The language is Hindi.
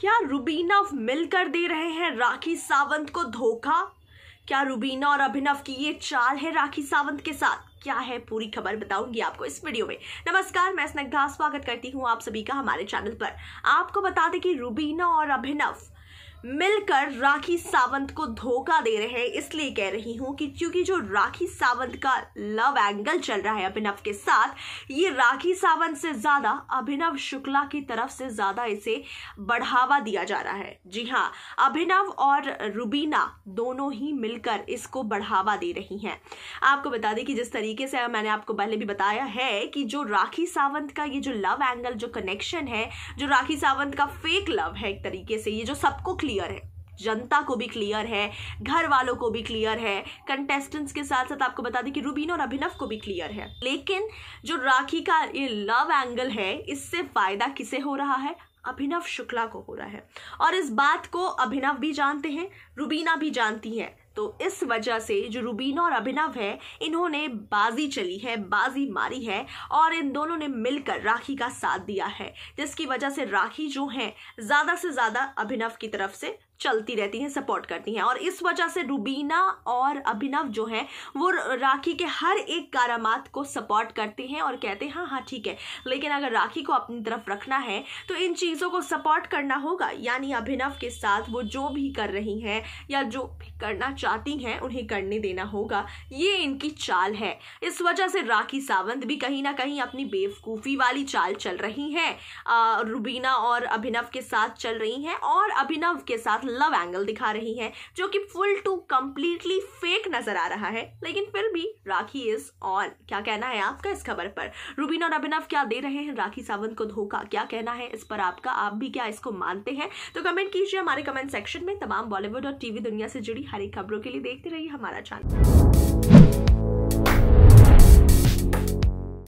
क्या रुबीना मिलकर दे रहे हैं राखी सावंत को धोखा क्या रुबीना और अभिनव की ये चाल है राखी सावंत के साथ क्या है पूरी खबर बताऊंगी आपको इस वीडियो में नमस्कार मैं स्नग्धा स्वागत करती हूँ आप सभी का हमारे चैनल पर आपको बता दें कि रुबीना और अभिनव मिलकर राखी सावंत को धोखा दे रहे हैं इसलिए कह रही हूं कि क्योंकि जो राखी सावंत का लव एंगल चल रहा है अभिनव के साथ ये राखी सावंत से ज्यादा अभिनव शुक्ला की तरफ से ज्यादा इसे बढ़ावा दिया जा रहा है जी हाँ अभिनव और रुबीना दोनों ही मिलकर इसको बढ़ावा दे रही हैं आपको बता दें कि जिस तरीके से मैंने आपको पहले भी बताया है कि जो राखी सावंत का ये जो लव एंगल जो कनेक्शन है जो राखी सावंत का फेक लव है एक तरीके से ये जो सबको क्लियर है जनता को भी क्लियर है घर वालों को भी क्लियर है कंटेस्टेंट्स के साथ साथ आपको बता दें कि रूबीन और अभिनव को भी क्लियर है लेकिन जो राखी का ये लव एंगल है इससे फायदा किसे हो रहा है अभिनव शुक्ला को हो रहा है और इस बात को अभिनव भी जानते हैं रूबीना भी जानती है तो इस वजह से जो रूबीना और अभिनव है इन्होंने बाजी चली है बाजी मारी है और इन दोनों ने मिलकर राखी का साथ दिया है जिसकी वजह से राखी जो है ज़्यादा से ज़्यादा अभिनव की तरफ से चलती रहती हैं सपोर्ट करती हैं और इस वजह से रूबीना और अभिनव जो हैं वो राखी के हर एक कारामात को सपोर्ट करते हैं और कहते हैं हाँ हाँ ठीक है लेकिन अगर राखी को अपनी तरफ रखना है तो इन चीज़ों को सपोर्ट करना होगा यानी अभिनव के साथ वो जो भी कर रही हैं या जो भी करना चाहती हैं उन्हें करने देना होगा ये इनकी चाल है इस वजह से राखी सावंत भी कहीं ना कहीं अपनी बेवकूफ़ी वाली चाल चल रही हैं रूबीना और अभिनव के साथ चल रही हैं और अभिनव के साथ लव एंगल दिखा रही हैं जो कि फुल टू कम्प्लीटली फेक नजर आ रहा है लेकिन फिर भी राखी इज ऑन क्या कहना है आपका इस खबर पर रूबीन और अभिनव क्या दे रहे हैं राखी सावंत को धोखा क्या कहना है इस पर आपका आप भी क्या इसको मानते हैं तो कमेंट कीजिए हमारे कमेंट सेक्शन में तमाम बॉलीवुड और टीवी दुनिया से जुड़ी हर एक खबरों के लिए देखते रहिए हमारा चैनल